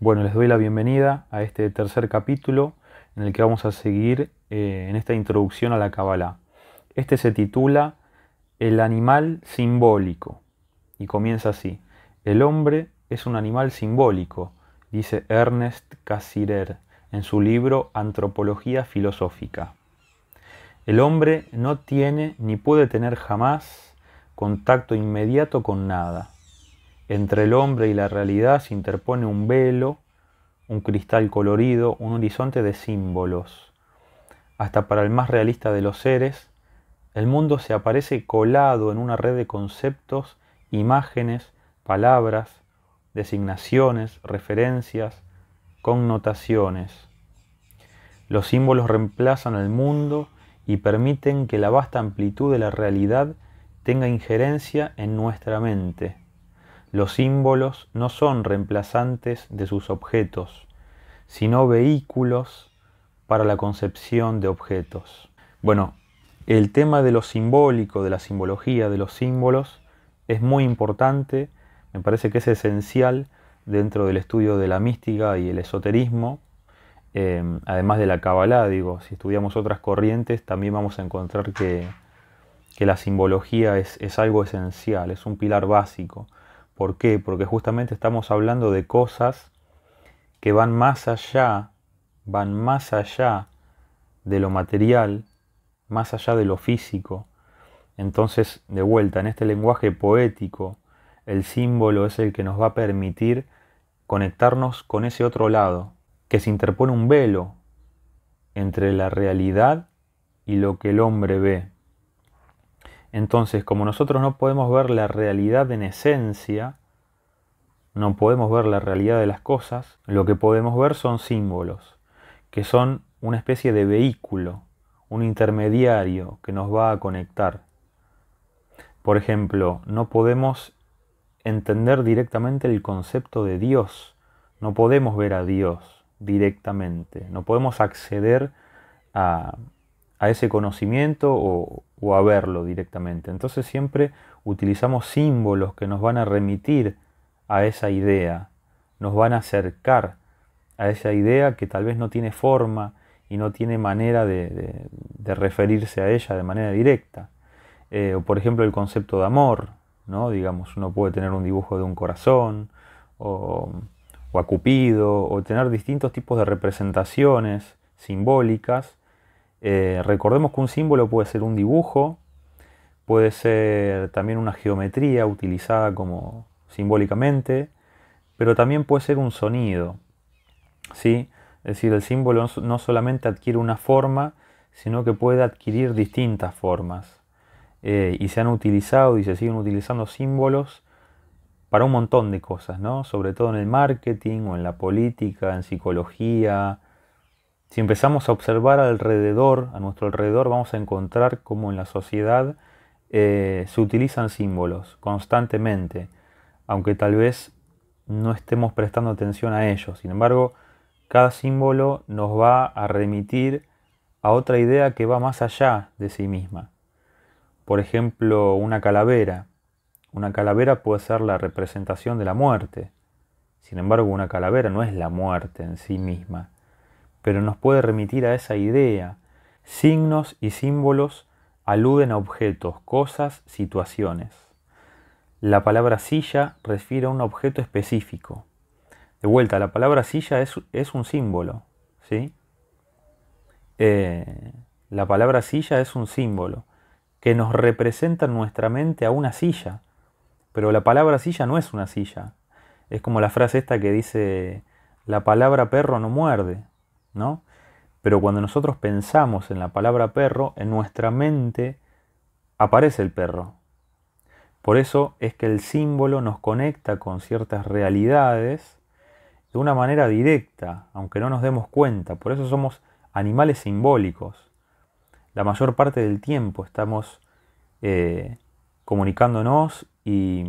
Bueno, les doy la bienvenida a este tercer capítulo en el que vamos a seguir eh, en esta introducción a la Kabbalah. Este se titula El animal simbólico y comienza así. El hombre es un animal simbólico, dice Ernest Cassirer en su libro Antropología Filosófica. El hombre no tiene ni puede tener jamás contacto inmediato con nada entre el hombre y la realidad se interpone un velo, un cristal colorido, un horizonte de símbolos. Hasta para el más realista de los seres, el mundo se aparece colado en una red de conceptos, imágenes, palabras, designaciones, referencias, connotaciones. Los símbolos reemplazan al mundo y permiten que la vasta amplitud de la realidad tenga injerencia en nuestra mente. Los símbolos no son reemplazantes de sus objetos, sino vehículos para la concepción de objetos. Bueno, el tema de lo simbólico, de la simbología, de los símbolos, es muy importante, me parece que es esencial dentro del estudio de la mística y el esoterismo, em, además de la Kabbalah, digo, si estudiamos otras corrientes, también vamos a encontrar que, la simbología es algo esencial, es un pilar básico. ¿Por qué? Porque justamente estamos hablando de cosas que van más allá, van más allá de lo material, más allá de lo físico. Entonces, de vuelta, en este lenguaje poético, el símbolo es el que nos va a permitir conectarnos con ese otro lado, que se interpone un velo entre la realidad y lo que el hombre ve. Entonces, como nosotros no podemos ver la realidad en esencia, no podemos ver la realidad de las cosas, lo que podemos ver son símbolos, que son una especie de vehículo, un intermediario que nos va a conectar. Por ejemplo, no podemos entender directamente el concepto de Dios, no podemos ver a Dios directamente, no podemos acceder a, a ese conocimiento o, a verlo directamente. Entonces siempre utilizamos símbolos que nos van a remitir a esa idea, nos van a acercar a esa idea que tal vez no tiene forma y no tiene manera de, referirse a ella de manera directa. Eh, o por ejemplo el concepto de amor, ¿no? Digamos, uno puede tener un dibujo de un corazón, o, o a Cupido, o tener distintos tipos de representaciones simbólicas eh, recordemos que un símbolo puede ser un dibujo, puede ser también una geometría utilizada como simbólicamente, pero también puede ser un sonido. ¿sí? Es decir, el símbolo no solamente adquiere una forma, sino que puede adquirir distintas formas. Eh, y se han utilizado y se siguen utilizando símbolos para un montón de cosas, ¿no? sobre todo en el marketing o en la política, en psicología, si empezamos a observar alrededor, a nuestro alrededor, vamos a encontrar cómo en la sociedad eh, se utilizan símbolos constantemente, aunque tal vez no estemos prestando atención a ellos. Sin embargo, cada símbolo nos va a remitir a otra idea que va más allá de sí misma. Por ejemplo, una calavera. Una calavera puede ser la representación de la muerte. Sin embargo, una calavera no es la muerte en sí misma pero nos puede remitir a esa idea. Signos y símbolos aluden a objetos, cosas, situaciones. La palabra silla refiere a un objeto específico. De vuelta, la palabra silla es, un símbolo. ¿sí? Eh, la palabra silla es un símbolo que nos representa en nuestra mente a una silla. Pero la palabra silla no es una silla. Es como la frase esta que dice, la palabra perro no muerde. Pero cuando nosotros pensamos en la palabra perro, en nuestra mente aparece el perro. Por eso es que el símbolo nos conecta con ciertas realidades de una manera directa, aunque no nos demos cuenta. Por eso somos animales simbólicos. La mayor parte del tiempo estamos eh, comunicándonos y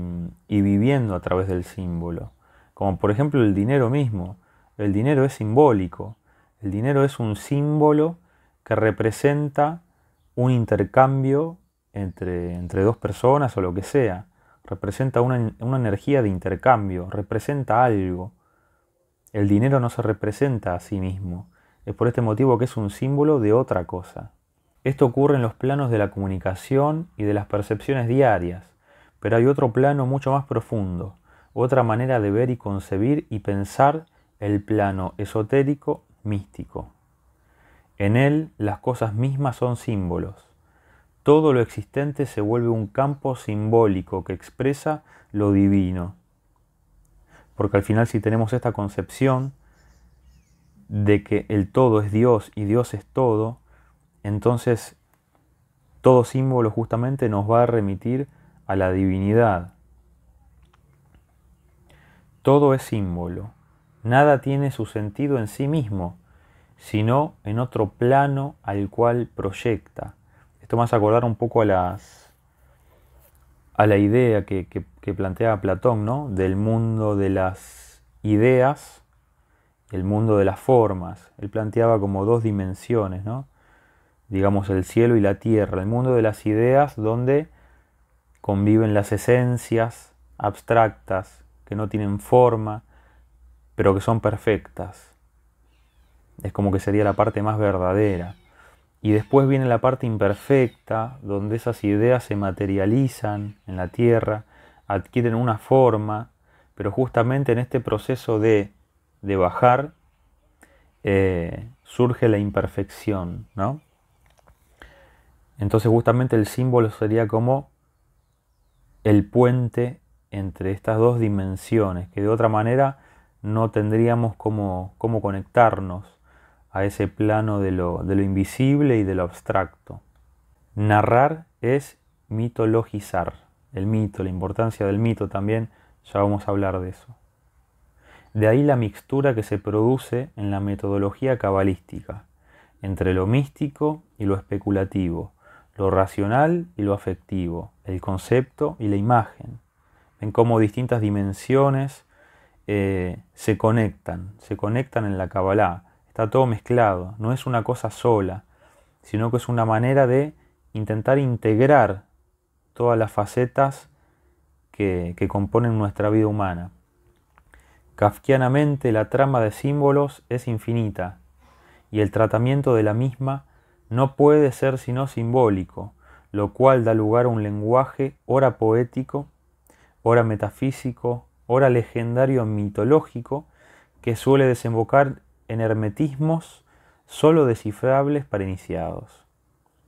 viviendo a través del símbolo. Como por ejemplo el dinero mismo. El dinero es simbólico. El dinero es un símbolo que representa un intercambio entre, entre dos personas o lo que sea. Representa una, una energía de intercambio, representa algo. El dinero no se representa a sí mismo. Es por este motivo que es un símbolo de otra cosa. Esto ocurre en los planos de la comunicación y de las percepciones diarias, pero hay otro plano mucho más profundo, otra manera de ver y concebir y pensar el plano esotérico místico. En él las cosas mismas son símbolos. Todo lo existente se vuelve un campo simbólico que expresa lo divino. Porque al final si tenemos esta concepción de que el todo es Dios y Dios es todo, entonces todo símbolo justamente nos va a remitir a la divinidad. Todo es símbolo. Nada tiene su sentido en sí mismo, sino en otro plano al cual proyecta. Esto me hace acordar un poco a las a la idea que, planteaba Platón, ¿no? Del mundo de las ideas el mundo de las formas. Él planteaba como dos dimensiones, ¿no? Digamos el cielo y la tierra, el mundo de las ideas donde conviven las esencias abstractas que no tienen forma, pero que son perfectas. Es como que sería la parte más verdadera. Y después viene la parte imperfecta, donde esas ideas se materializan en la tierra, adquieren una forma, pero justamente en este proceso de, de bajar eh, surge la imperfección, ¿no? Entonces justamente el símbolo sería como el puente entre estas dos dimensiones, que de otra manera no tendríamos cómo, cómo conectarnos a ese plano de lo, de lo invisible y de lo abstracto. Narrar es mitologizar. El mito, la importancia del mito también, ya vamos a hablar de eso. De ahí la mixtura que se produce en la metodología cabalística, entre lo místico y lo especulativo, lo racional y lo afectivo, el concepto y la imagen. en cómo distintas dimensiones eh, se conectan, se conectan en la Kabbalah. Está todo mezclado, no es una cosa sola, sino que es una manera de intentar integrar todas las facetas que, que componen nuestra vida humana. Kafkianamente la trama de símbolos es infinita y el tratamiento de la misma no puede ser sino simbólico, lo cual da lugar a un lenguaje ora poético, ora metafísico, Hora legendario mitológico que suele desembocar en hermetismos solo descifrables para iniciados.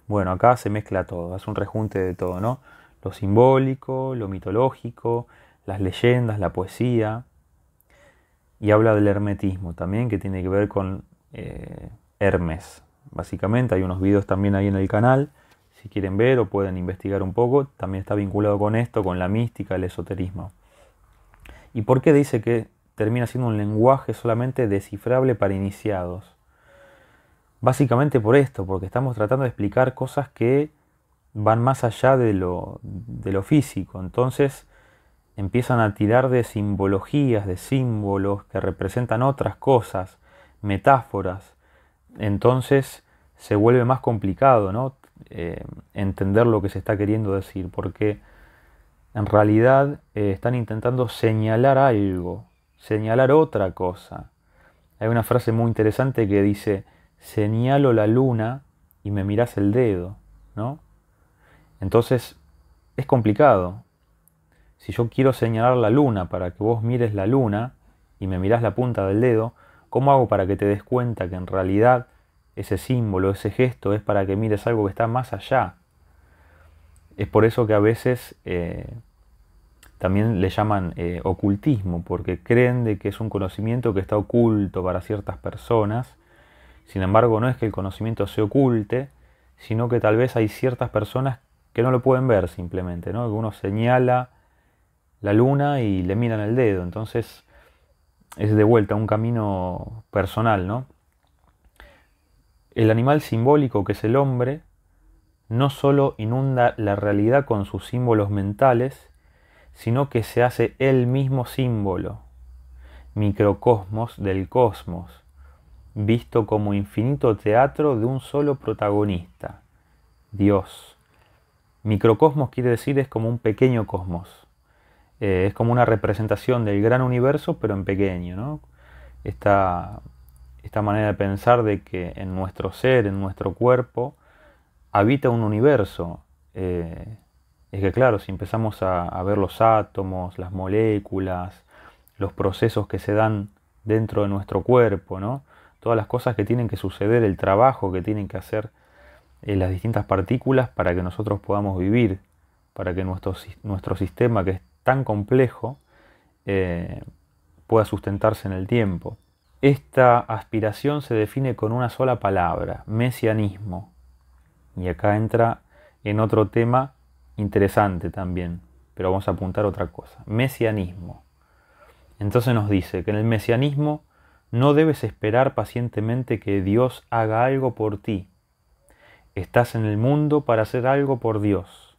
Bueno, acá se mezcla todo, es un rejunte de todo, ¿no? Lo simbólico, lo mitológico, las leyendas, la poesía. Y habla del hermetismo también, que tiene que ver con eh, Hermes. Básicamente hay unos videos también ahí en el canal, si quieren ver o pueden investigar un poco, también está vinculado con esto, con la mística, el esoterismo. ¿Y por qué dice que termina siendo un lenguaje solamente descifrable para iniciados? Básicamente por esto, porque estamos tratando de explicar cosas que van más allá de lo, físico. Entonces empiezan a tirar de simbologías, de símbolos que representan otras cosas, metáforas. Entonces se vuelve más complicado ¿no? Eh, entender lo que se está queriendo decir, porque en realidad eh, están intentando señalar algo, señalar otra cosa. Hay una frase muy interesante que dice, señalo la luna y me mirás el dedo, ¿no? Entonces, es complicado. Si yo quiero señalar la luna para que vos mires la luna y me mirás la punta del dedo, ¿cómo hago para que te des cuenta que en realidad ese símbolo, ese gesto es para que mires algo que está más allá es por eso que a veces eh, también le llaman eh, ocultismo, porque creen de que es un conocimiento que está oculto para ciertas personas. Sin embargo, no es que el conocimiento se oculte, sino que tal vez hay ciertas personas que no lo pueden ver simplemente, ¿no? uno señala la luna y le miran el dedo. Entonces, es de vuelta un camino personal, ¿no? El animal simbólico que es el hombre no solo inunda la realidad con sus símbolos mentales, sino que se hace el mismo símbolo, microcosmos del cosmos, visto como infinito teatro de un solo protagonista, Dios. Microcosmos quiere decir es como un pequeño cosmos, eh, es como una representación del gran universo pero en pequeño, ¿no? esta manera de pensar de que en nuestro ser, en nuestro cuerpo, habita un universo. Eh, es que claro, si empezamos a, ver los átomos, las moléculas, los procesos que se dan dentro de nuestro cuerpo, ¿no? todas las cosas que tienen que suceder, el trabajo que tienen que hacer eh, las distintas partículas para que nosotros podamos vivir, para que nuestro, nuestro sistema, que es tan complejo, eh, pueda sustentarse en el tiempo. Esta aspiración se define con una sola palabra, mesianismo. Y acá entra en otro tema interesante también, pero vamos a apuntar otra cosa, mesianismo. Entonces nos dice que en el mesianismo no debes esperar pacientemente que Dios haga algo por ti. Estás en el mundo para hacer algo por Dios.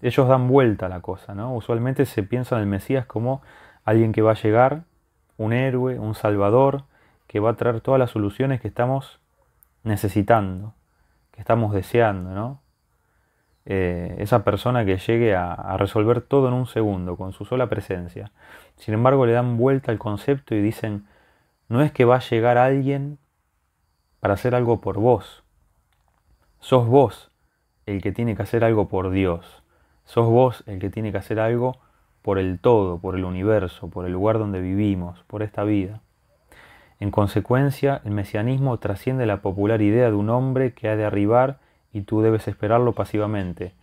Ellos dan vuelta a la cosa, ¿no? Usualmente se piensa en el Mesías como alguien que va a llegar, un héroe, un salvador, que va a traer todas las soluciones que estamos necesitando que estamos deseando, ¿no? Eh, esa persona que llegue a, a, resolver todo en un segundo, con su sola presencia. Sin embargo, le dan vuelta al concepto y dicen, no es que va a llegar alguien para hacer algo por vos. Sos vos el que tiene que hacer algo por Dios. Sos vos el que tiene que hacer algo por el todo, por el universo, por el lugar donde vivimos, por esta vida. En consecuencia, el mesianismo trasciende la popular idea de un hombre que ha de arribar y tú debes esperarlo pasivamente.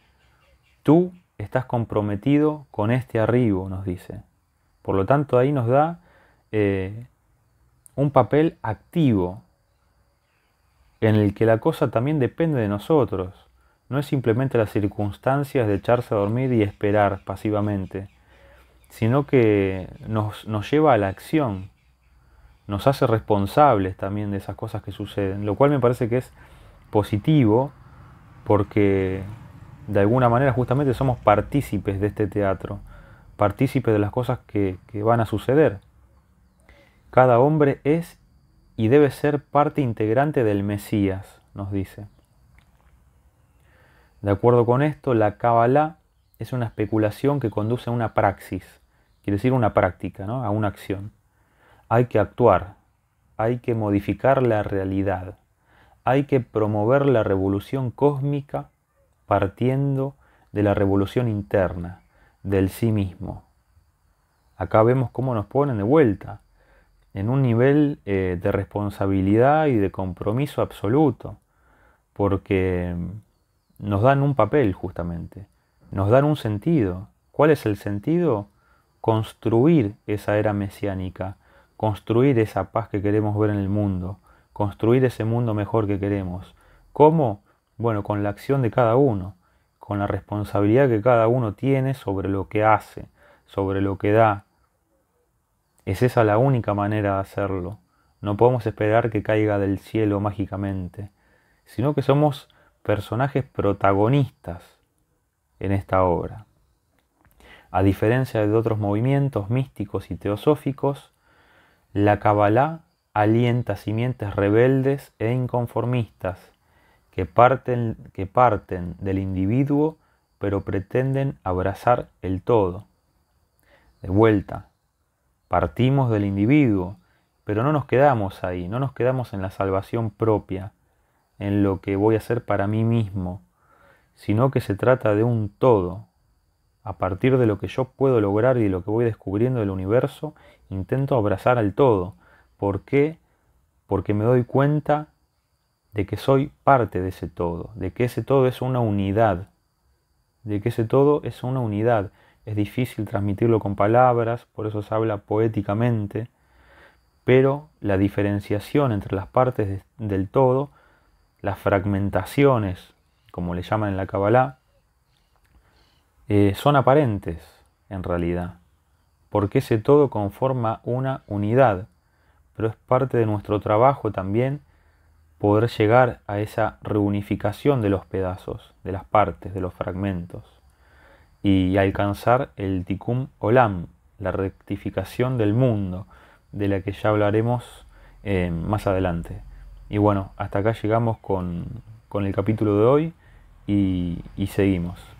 Tú estás comprometido con este arribo, nos dice. Por lo tanto, ahí nos da eh, un papel activo en el que la cosa también depende de nosotros. No es simplemente las circunstancias de echarse a dormir y esperar pasivamente, sino que nos lleva a la acción, nos hace responsables también de esas cosas que suceden, lo cual me parece que es positivo porque de alguna manera justamente somos partícipes de este teatro, partícipes de las cosas que, van a suceder. Cada hombre es y debe ser parte integrante del Mesías, nos dice. De acuerdo con esto, la Kabbalah es una especulación que conduce a una praxis, quiere decir una práctica, ¿no? a una acción. Hay que actuar, hay que modificar la realidad, hay que promover la revolución cósmica partiendo de la revolución interna, del sí mismo. Acá vemos cómo nos ponen de vuelta, en un nivel eh, de responsabilidad y de compromiso absoluto, porque nos dan un papel justamente, nos dan un sentido. ¿Cuál es el sentido? Construir esa era mesiánica, construir esa paz que queremos ver en el mundo, construir ese mundo mejor que queremos. ¿Cómo? Bueno, con la acción de cada uno, con la responsabilidad que cada uno tiene sobre lo que hace, sobre lo que da. Es esa la única manera de hacerlo. No podemos esperar que caiga del cielo mágicamente, sino que somos personajes protagonistas en esta obra. A diferencia de otros movimientos místicos y teosóficos, la Kabbalah alienta simientes rebeldes e inconformistas que parten, que parten del individuo pero pretenden abrazar el todo. De vuelta, partimos del individuo, pero no nos quedamos ahí, no nos quedamos en la salvación propia, en lo que voy a hacer para mí mismo, sino que se trata de un todo, a partir de lo que yo puedo lograr y de lo que voy descubriendo del universo, intento abrazar al todo. ¿Por qué? Porque me doy cuenta de que soy parte de ese todo, de que ese todo es una unidad, de que ese todo es una unidad. Es difícil transmitirlo con palabras, por eso se habla poéticamente, pero la diferenciación entre las partes del todo, las fragmentaciones, como le llaman en la Kabbalah, eh, son aparentes en realidad, porque ese todo conforma una unidad, pero es parte de nuestro trabajo también poder llegar a esa reunificación de los pedazos, de las partes, de los fragmentos, y alcanzar el tikkun olam, la rectificación del mundo, de la que ya hablaremos eh, más adelante. Y bueno, hasta acá llegamos con, el capítulo de hoy y seguimos.